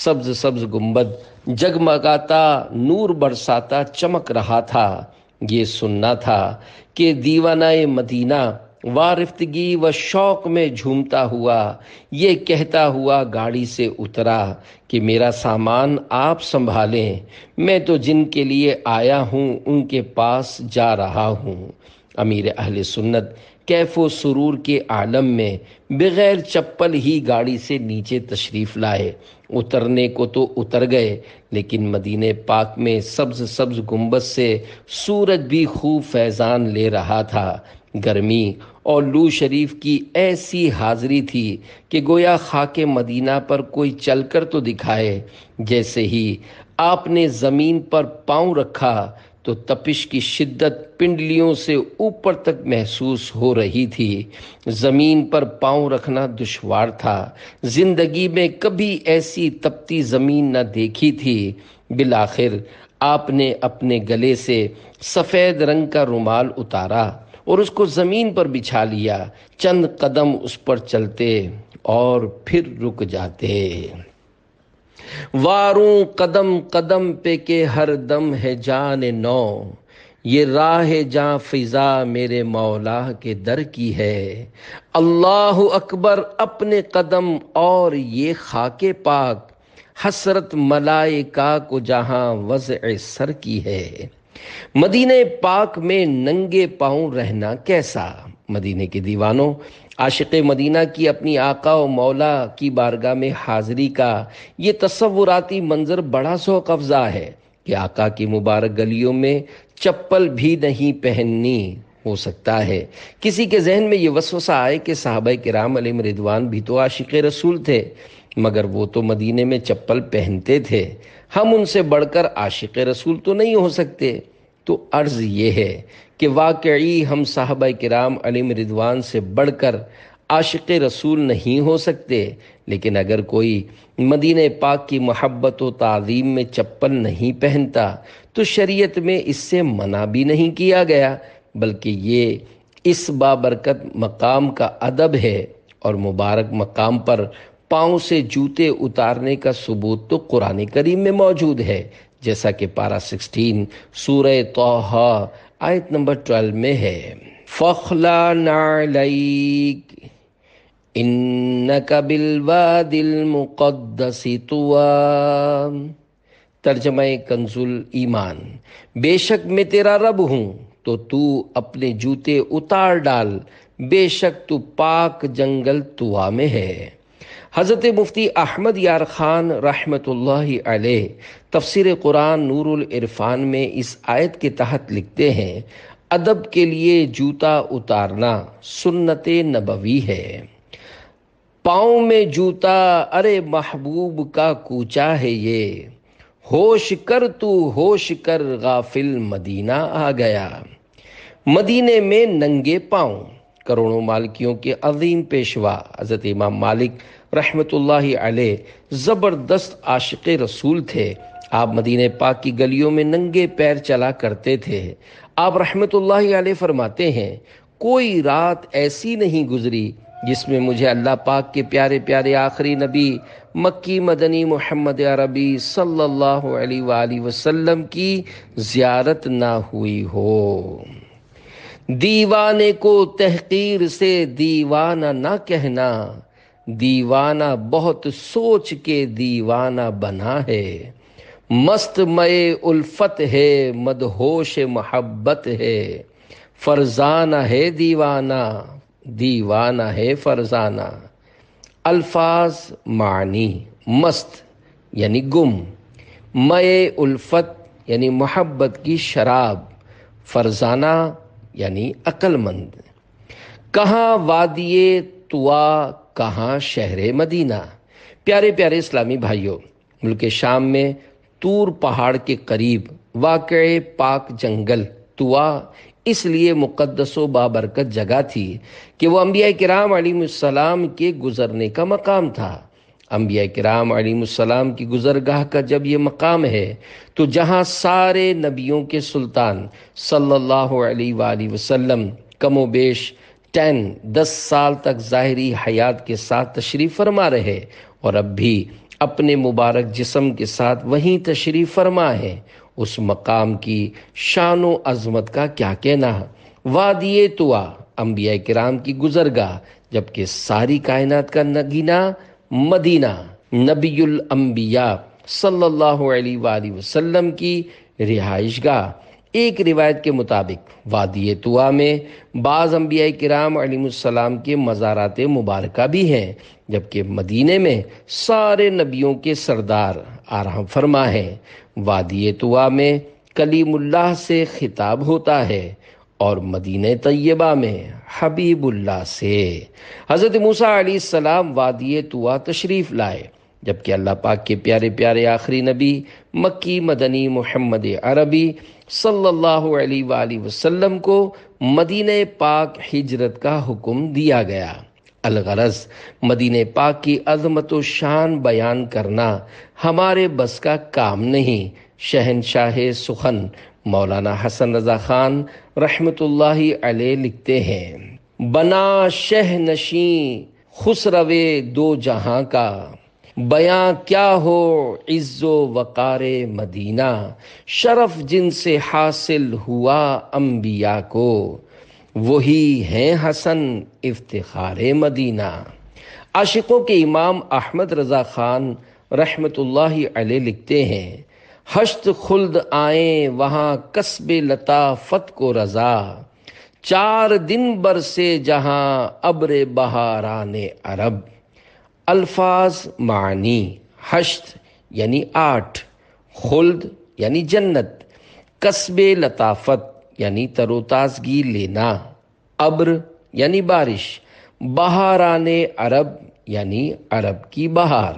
सब्ज सब्ज गुंबद जगमगाता नूर बरसाता चमक रहा था ये सुनना था कि दीवाना मदीना वारिफ्तगी व शौक में झूमता हुआ ये कहता हुआ गाड़ी से उतरा कि मेरा सामान आप संभालें मैं तो जिनके लिए आया हूँ उनके पास जा रहा हूँ अमीर अहल सुन्नत कैफ व सुरूर के आलम में बगैर चप्पल ही गाड़ी से नीचे तशरीफ़ लाए उतरने को तो उतर गए लेकिन मदीने पाक में सब्ज़ सब्ज़ गुंबद से सूरज भी खूब फैज़ान ले रहा था गर्मी और लू शरीफ की ऐसी हाज़री थी कि गोया खाके मदीना पर कोई चलकर तो दिखाए जैसे ही आपने ज़मीन पर पाँव रखा तो तपिश की शिद्दत पिंडलियों से ऊपर तक महसूस हो रही थी ज़मीन पर पांव रखना दुश्वार था जिंदगी में कभी ऐसी तपती ज़मीन न देखी थी बिलाखिर आपने अपने गले से सफ़ेद रंग का रुमाल उतारा और उसको ज़मीन पर बिछा लिया चंद कदम उस पर चलते और फिर रुक जाते वारों कदम कदम पे के हर दम है जान नौ ये राह जा फिज़ा मेरे मौला के दर की है अल्लाह अकबर अपने कदम और ये खाके पाक हसरत मलाइका को जहां वज़ सर की है मदीने पाक में नंगे पाऊ रहना कैसा मदीने के दीवानों आशिक मदीना की अपनी आका और मौला की बारगाह में हाजिरी का ये तस्वुराती मंजर बड़ा सो कब्ज़ा है कि आका की मुबारक गलियों में चप्पल भी नहीं पहननी हो सकता है किसी के जहन में ये वसवसा आए कि साहब राम अलिम रिदवान भी तो आशिक रसूल थे मगर वो तो मदीने में चप्पल पहनते थे हम उनसे बढ़कर आशिक रसूल तो नहीं हो सकते तो अर्ज़ ये है कि वाकई हम साहब कराम अलिम रिदवान से बढ़कर आशिक रसूल नहीं हो सकते लेकिन अगर कोई मदीन पाक की मोहब्बत व तज़ीम में चप्पल नहीं पहनता तो शरीयत में इससे मना भी नहीं किया गया बल्कि ये इस बाबरकत मकाम का अदब है और मुबारक मकाम पर पाँव से जूते उतारने का सबूत तो कुरान करीम में मौजूद है जैसा कि पारा सिक्सटीन सूर तो आयत नंबर ट्वेल्व में है फ़खला नालईक इन मुक़दसी तर्जमा कंजुल ईमान बेशक मैं तेरा रब हूँ तो तू अपने जूते उतार डाल बेशक तू पाक जंगल तुआ में है हज़रत मुफ्ती अहमद यार ख़ान रहमत तफसर कुरान नूरुल इरफान में इस आयत के तहत लिखते हैं अदब के लिए जूता उतारना सुन्नत नबवी है पाँव में जूता अरे महबूब का कूचा है ये होश कर तू होश कर गाफिल मदीना आ गया मदीने में नंगे पाँव करोड़ों मालिकियों के अजीम पेशवा हज़रत इमाम मालिक रहमत आले ज़बरदस्त आशिक रसूल थे आप मदीने पाक की गलियों में नंगे पैर चला करते थे आप रहमत आले फरमाते हैं कोई रात ऐसी नहीं गुजरी जिसमें मुझे अल्लाह पाक के प्यारे प्यारे आखिरी नबी मक्की मदनी मोहम्मद अरबी सल्लल्लाहु अलैहि वसल्लम की ज़ियारत ना हुई हो दीवाने को तहकीर से दीवाना ना कहना दीवाना बहुत सोच के दीवाना बना है मस्त मय उल्फत है मदहोश मोहब्बत है फरजाना है दीवाना दीवाना है फरजाना अल्फाज मानी मस्त यानी गुम मय उल्फत यानी मोहब्बत की शराब फरजाना यानी अकलमंद कहाँ वादिये तुआ कहाँ शहर मदीना प्यारे प्यारे इस्लामी भाइयों मुल्क शाम में तूर पहाड़ के करीब वाक़ पाक जंगल तुआ इसलिए मुक़दस व बाबरकत जगह थी कि वह अम्बिया कराम आलीम के गुज़रने का मकाम था अम्बिया कराम आलीम की गुज़रगाह का जब ये मकाम है तो जहाँ सारे नबियों के सुल्तान सल्लल्लाहु अलैहि वसल्लम कमो बेश टेन दस साल तक ज़ाहरी हयात के साथ तशरीफ़ फरमा रहे और अब भी अपने मुबारक जिसम के साथ वहीं तशरीफ़ फरमा है उस मकाम की शान व अजमत का क्या कहना वादिये तुआ अम्बिया कराम की गुजरगा जबकि सारी कायनात का नगीना मदीना नबील सल्लल्लाहु अलैहि वसल्लम की रिहाइश गाह एक रिवायत के मुताबिक वादी तुआ में बाज़ अम्बिया कराम अलीसम के मज़ारात मुबारक भी हैं जबकि मदीने में सारे नबियों के सरदार आराम फरमा हैं वादी तुआ में कलीमुल्लाह से खिताब होता है और मदीन तय्यबा में हबीबुल्ला से हज़रत मूसा सलाम वादी तुआ तशरीफ़ लाए जबकि अल्लाह पाक के प्यारे प्यारे आखिरी नबी मक्की मदनी मोहम्मद अरबी सल्लल्लाहु अलैहि वसल्लम को मदीने पाक हिजरत का हुक्म दिया गया अलगरज मदीने पाक की अजमत शान बयान करना हमारे बस का काम नहीं शहनशाह सुखन मौलाना हसन रजा खान रहमतुल्लाह अलैह लिखते हैं बना शह नशी खुसरवे दो जहां का बया क्या हो इज़्ज़ो वक़ार मदीना शरफ जिन से हासिल हुआ अम्बिया को वही हैं हसन इफ्तार मदीना आशिकों के इमाम अहमद रज़ा ख़ान रहमतुल्ल अलैह लिखते हैं हश्त खुल्द आए वहाँ कस्बे लताफत को रज़ा चार दिन बरसे जहाँ अब्र बहारान अरब अल्फाज मानी हश्त यानी आठ खुल्द यानी जन्नत कस्बे लताफत यानी तरोताजगी लेना अब्र यानी बारिश बहार आने अरब यानी अरब की बहार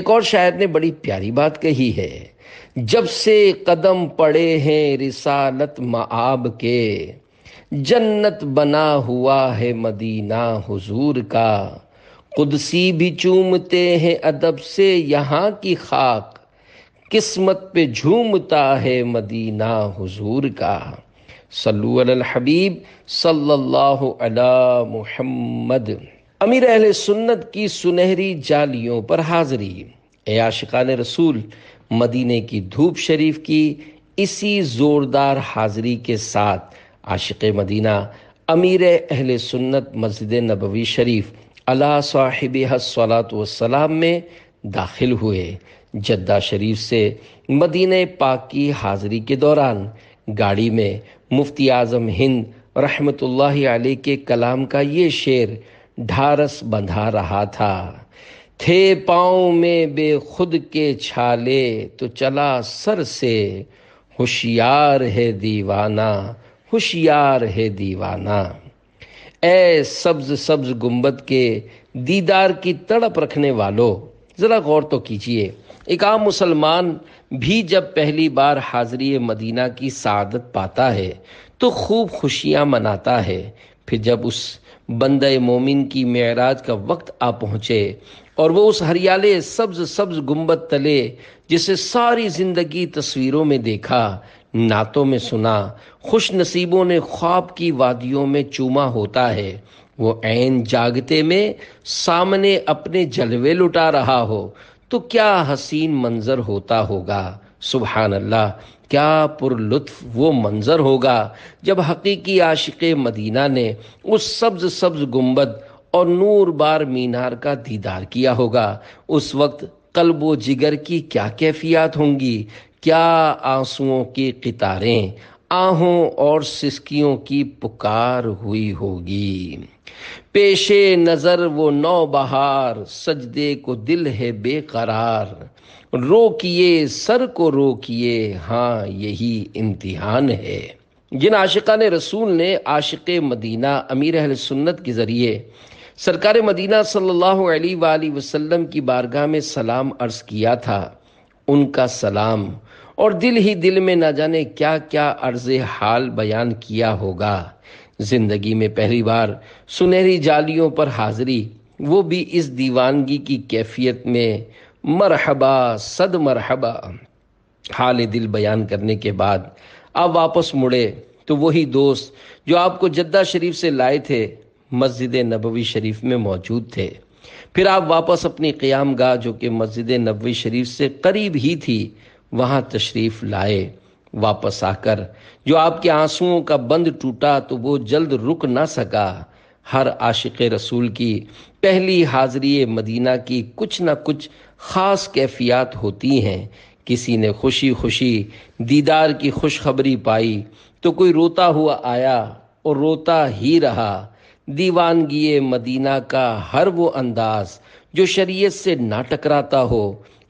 एक और शायर ने बड़ी प्यारी बात कही है जब से कदम पड़े हैं रिसालत मआब के जन्नत बना हुआ है मदीना हुजूर का कुदसी भी चूमते हैं अदब से यहाँ की खाक किस्मत पे झूमता है मदीना हुजूर का सल्लू अल हबीब सल्लल्लाहु अला मुहम्मद अमीर अहल सुन्नत की सुनहरी जालियों पर हाजिरी ए आशिकान रसूल मदीने की धूप शरीफ की इसी ज़ोरदार हाजिरी के साथ आशिक मदीना अमीर अहल सुन्नत मस्जिद नबवी शरीफ अला साहिब हसलात वसलाम में दाखिल हुए जद्दा शरीफ से मदीन पाक की हाजिरी के दौरान गाड़ी में मुफ्ती आज़म हिंद रहमतुल्लाह आलि के कलाम का ये शेर ढारस बंधा रहा था थे पाँव में बेखुद के छाले तो चला सर से होशियार है दीवाना होशियार है दीवाना ए सब्ज सब्ज गुम्बद के दीदार की तड़प रखने वालों ज़रा गौर तो कीजिए एक आम मुसलमान भी जब पहली बार हाजरी मदीना की सादत पाता है तो खूब खुशियाँ मनाता है फिर जब उस बंद मोमिन की मेराज का वक्त आ पहुँचे और वो उस हरियाले सब्ज सब्ज गुम्बद तले जिसे सारी ज़िंदगी तस्वीरों में देखा नातों में सुना खुश नसीबों ने ख्वाब की वादियों में चूमा होता है वो ऐन जागते में सामने अपने जलवे लुटा रहा हो तो क्या हसीन मंजर होता होगा सुबहान अल्लाह क्या पुरलुत्फ वो मंज़र होगा जब हकीकी आशिक मदीना ने उस सब्ज़ सब्ज़ गुम्बद और नूर बार मीनार का दीदार किया होगा उस वक्त कल्बो जिगर की क्या कैफियात होंगी क्या आंसुओं की कितारें आहों और सिसकियों की पुकार हुई होगी पेशे नज़र वो नौ बहार सजदे को दिल है बेकरार रोकिए सर को रोकिए हाँ यही इम्तिहान है जिन आशिका ने रसूल ने आशिक मदीना अमीर अहल सुन्नत के ज़रिए सरकार मदीना सल्लल्लाहु अलैहि वसल्लम की बारगाह में सलाम अर्ज़ किया था उनका सलाम और दिल ही दिल में ना जाने क्या क्या अर्ज हाल बयान किया होगा जिंदगी में पहली बार सुनहरी जालियों पर हाजिरी वो भी इस दीवानगी की कैफियत में मरहबा सद मरहबा हाल दिल बयान करने के बाद आप वापस मुड़े तो वही दोस्त जो आपको जद्दा शरीफ से लाए थे मस्जिद नबवी शरीफ में मौजूद थे फिर आप वापस अपनी क़्याम गाह जो कि मस्जिद नबवी शरीफ से करीब ही थी वहां तशरीफ़ लाए वापस आकर जो आपके आंसुओं का बंद टूटा तो वो जल्द रुक ना सका हर आशिक रसूल की पहली हाजरी मदीना की कुछ ना कुछ ख़ास कैफियत होती हैं किसी ने खुशी खुशी दीदार की खुशखबरी पाई तो कोई रोता हुआ आया और रोता ही रहा दीवानगी मदीना का हर वो अंदाज जो शरीयत से ना टकराता हो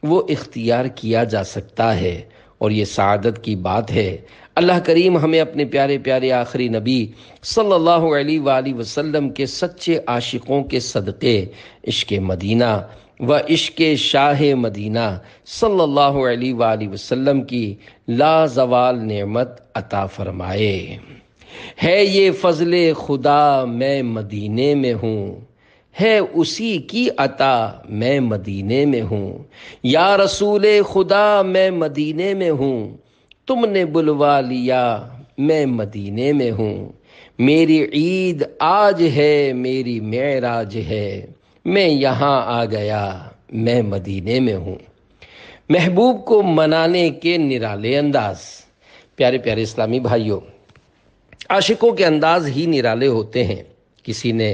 वो इख्तियार किया जा सकता है और ये सदत की बात है अल्लाह करीम हमें अपने प्यारे प्यारे आखिरी नबी सल्लल्लाहु अलैहि वसल्लम के सच्चे आशिकों के सदक़े इश्क मदीना व इश्क शाह मदीना सल्लल्लाहु अलैहि वसल्लम की लाजवाल नेमत अता फरमाए है ये फजल खुदा मैं मदीने में हूँ है उसी की अता मैं मदीने में हूँ या रसूल खुदा मैं मदीने में हूँ तुमने बुलवा लिया मैं मदीने में हूँ मेरी ईद आज है मेरी मेराज है मैं यहाँ आ गया मैं मदीने में हूँ महबूब को मनाने के निराले अंदाज प्यारे प्यारे इस्लामी भाइयों आशिकों के अंदाज ही निराले होते हैं किसी ने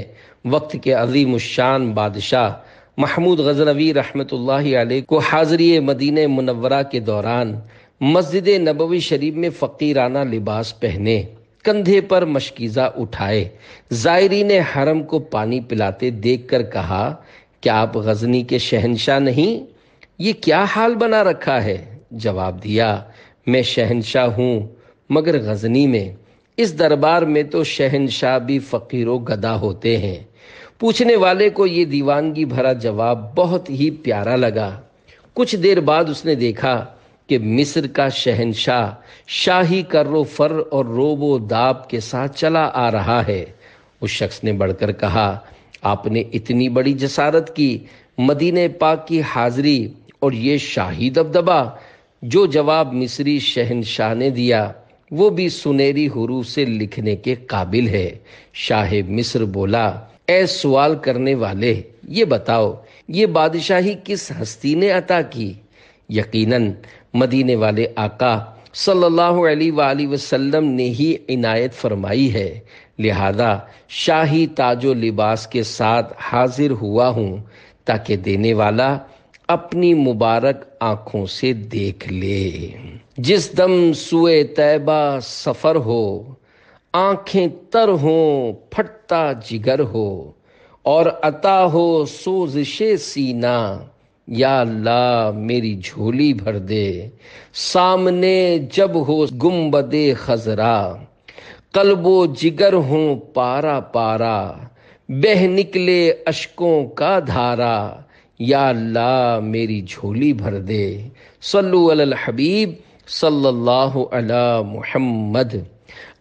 वक्त के अजीम शान बादशाह महमूद गजनवी रहमत आल को हाजरी मदीन मुनवरा के दौरान मस्जिद नबवी शरीफ में फ़कीराना लिबास पहने कंधे पर मशकीज़ा उठाए जायरी ने हरम को पानी पिलाते देख कर कहा क्या आप गजनी के शहनशाह नहीं ये क्या हाल बना रखा है जवाब दिया मैं शहनशाह हूँ मगर गजनी में इस दरबार में तो शहनशाह भी फकीरों गदा होते हैं पूछने वाले को ये दीवानगी भरा जवाब बहुत ही प्यारा लगा कुछ देर बाद उसने देखा कि मिस्र का शहनशाह शाही कर्रो फर और रोबो दाब के साथ चला आ रहा है उस शख्स ने बढ़कर कहा आपने इतनी बड़ी जसारत की मदीने पाक की हाजिरी और ये शाही दबदबा जो जवाब मिस्री शहनशाह ने दिया वो भी सुनहरी हरूफ से लिखने के काबिल है शाह मिस्र बोला ऐ सवाल करने वाले ये बताओ ये बादशाही किस हस्ती ने अता की यकीनन मदीने वाले आका सल्लल्लाहु अलैहि वसल्लम ने ही इनायत फरमाई है लिहाजा शाही ताजो लिबास के साथ हाजिर हुआ हूँ ताकि देने वाला अपनी मुबारक आँखों से देख ले जिस दम सुए तैबा सफ़र हो आंखें तर हो फटता जिगर हो और अता हो सोजिशे सीना या ला मेरी झोली भर दे सामने जब हो गुम्बदे खजरा कलबो जिगर हो पारा पारा बह निकले अशकों का धारा या ला मेरी झोली भर दे सल्लु अल हबीब सल्लल्लाहु अला मुहम्मद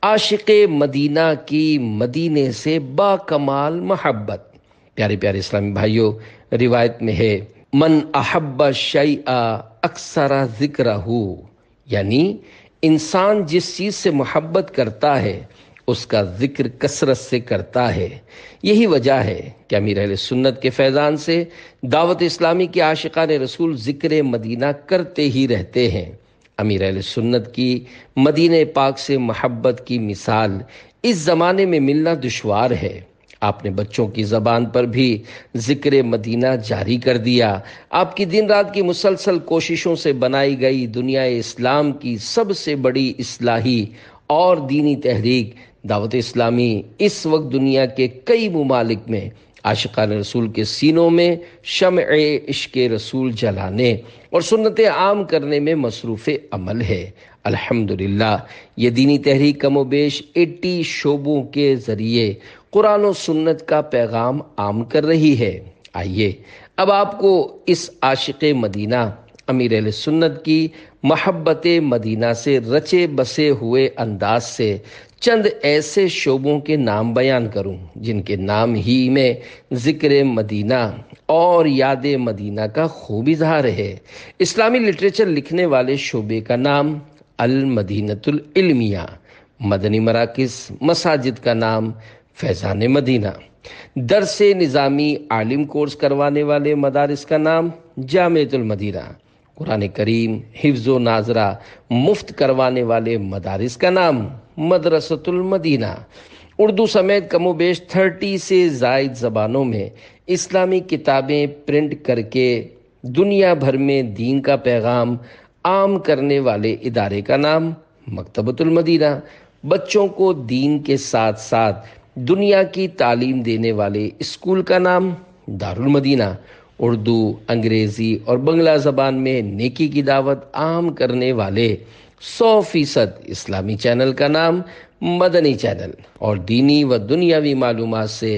आशिक मदीना की मदीने से बाकमाल मोहब्बत प्यारे प्यारे इस्लामी भाइयों रिवायत में है मन अहब्बा शई अक्सरा जिक्र हो यानी इंसान जिस चीज़ से मोहब्बत करता है उसका जिक्र कसरत से करता है यही वजह है कि अमीर अहल सुन्नत के फैज़ान से दावत इस्लामी के आशिका रसूल जिक्र मदीना करते ही रहते हैं अमीर अल सुन्नत की मदीन पाक से महब्बत की मिसाल इस ज़माने में मिलना दुशवार है आपने बच्चों की ज़बान पर भी ज़िक्र मदीना जारी कर दिया आपकी दिन रात की मुसलसल कोशिशों से बनाई गई दुनिया इस्लाम की सबसे बड़ी इसलाही और दीनी तहरीक दावत इस्लामी इस वक्त दुनिया के कई ममालिक में आशिकान रसूल के सीनों में शम इश्क रसूल जलाने और सुन्नत आम करने में मसरूफ़ अमल है अल्हम्दुलिल्लाह ये दीनी तहरीक कम बेश एटी शोबों के ज़रिए कुरान और सुन्नत का पैगाम आम कर रही है आइए अब आपको इस आशिक मदीना अमीर सुन्नत की महब्बत मदीना से रचे बसे हुए अंदाज से चंद ऐसे शोबों के नाम बयान करूं जिनके नाम ही में ज़िक्र मदीना और याद मदीना का खूब इजहार है इस्लामी लिटरेचर लिखने वाले शोबे का नाम अल मदीनतुल इल्मिया मदनी मराकस मसाजिद का नाम फैज़ान मदीना दरस निज़ामी आलिम कोर्स करवाने वाले मदारस का नाम जामतुल मदीना कुरान करीम हिफ्ज़ो नाजरा मुफ्त करवाने वाले मदारस का नाम मदरसतुलमदीना उर्दू समेत कमोबेश थर्टी से जायद ज़बानों में इस्लामी किताबें प्रिंट करके दुनिया भर में दीन का पैगाम आम करने वाले इदारे का नाम मदीना बच्चों को दीन के साथ साथ दुनिया की तालीम देने वाले स्कूल का नाम दारुलमदीना उर्दू अंग्रेज़ी और बंगला ज़बान में नेकी की दावत आम करने वाले सौ फीसद इस्लामी चैनल का नाम मदनी चैनल और दीनी व दुनियावी मालूम से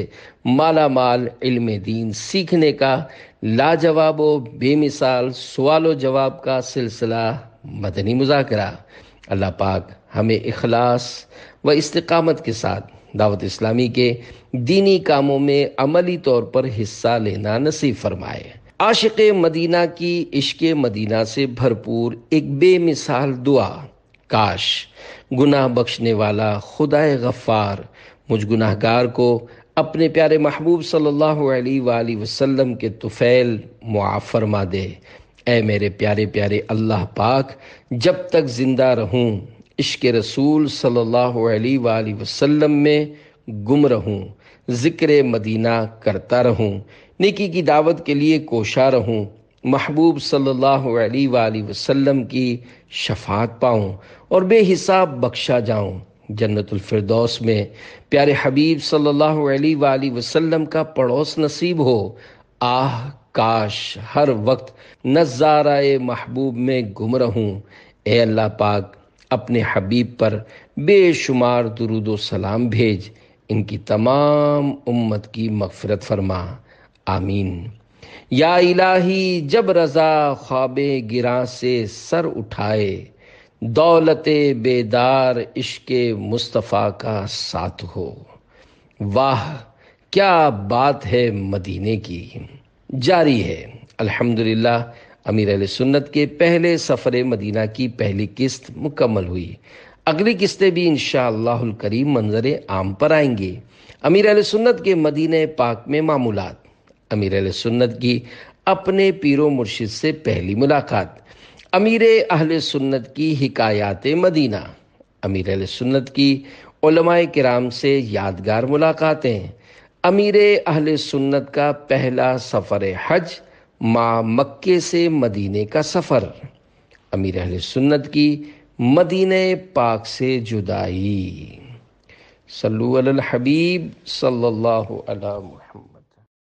माला माल इल्म दीन सीखने का लाजवाब बेमिसाल सवाल जवाब का सिलसिला मदनी मुजाकरा अल्लाह पाक हमें इखलास व इस्तकामत के साथ दावत इस्लामी के दीनी कामों में अमली तौर पर हिस्सा लेना नसीब फरमाए आशिक मदीना की इश्क मदीना से भरपूर एक बेमिसाल दुआ काश गुनाह बख्शने वाला खुदाए गफ़ार मुझ गुनाहगार को अपने प्यारे महबूब सल्लल्लाहु अलैहि वसल्लम के तुफ़ैल मुआफ़ फरमा दे ऐ मेरे प्यारे प्यारे अल्लाह पाक जब तक ज़िंदा रहूँ इश्क रसूल सल्लल्लाहु अलैहि वसल्लम में गुम रहूँ ज़िक्र मदीना करता रहूँ निकी की दावत के लिए कोशा रहूं महबूब सल्लल्लाहु अलैहि वसल्लम की शफात पाऊं और बेहिसाब बख्शा जाऊं जन्नतफरदौस में प्यारे हबीब सल्लल्लाहु अलैहि वसल्लम का पड़ोस नसीब हो आह काश हर वक्त नज़ारा महबूब में गुम रहूं ए अल्लाह पाक अपने हबीब पर बेशुमार दुरुदो सलाम भेज इनकी तमाम उम्मत की मगफरत फरमा आमीन या इलाही जब रज़ा ख्वाब गिरा से सर उठाए दौलत बेदार इश्क मुस्तफ़ा का साथ हो वाह क्या बात है मदीने की जारी है अल्हम्दुलिल्लाह अमीर अल सुन्नत के पहले सफ़र मदीना की पहली किस्त मुकम्मल हुई अगली किस्तें भी इन करीम मंजर आम पर आएंगे अमीर अल सुन्नत के मदीने पाक में मामूलात अमीर सुन्नत की अपने पीरो मुर्शिद से पहली मुलाकात अमीर अहल सुन्नत की हिकायात मदीना अमीर अहल सुन्नत की कराम से यादगार मुलाकातें अमीर अहल सुन्नत का पहला सफ़र हज माँ मक्के से मदीने का सफ़र अमीर अहल सुन्नत की मदीने पाक से जुदाई सल्लल्लाहु अलल हबीब सल्लल्लाहु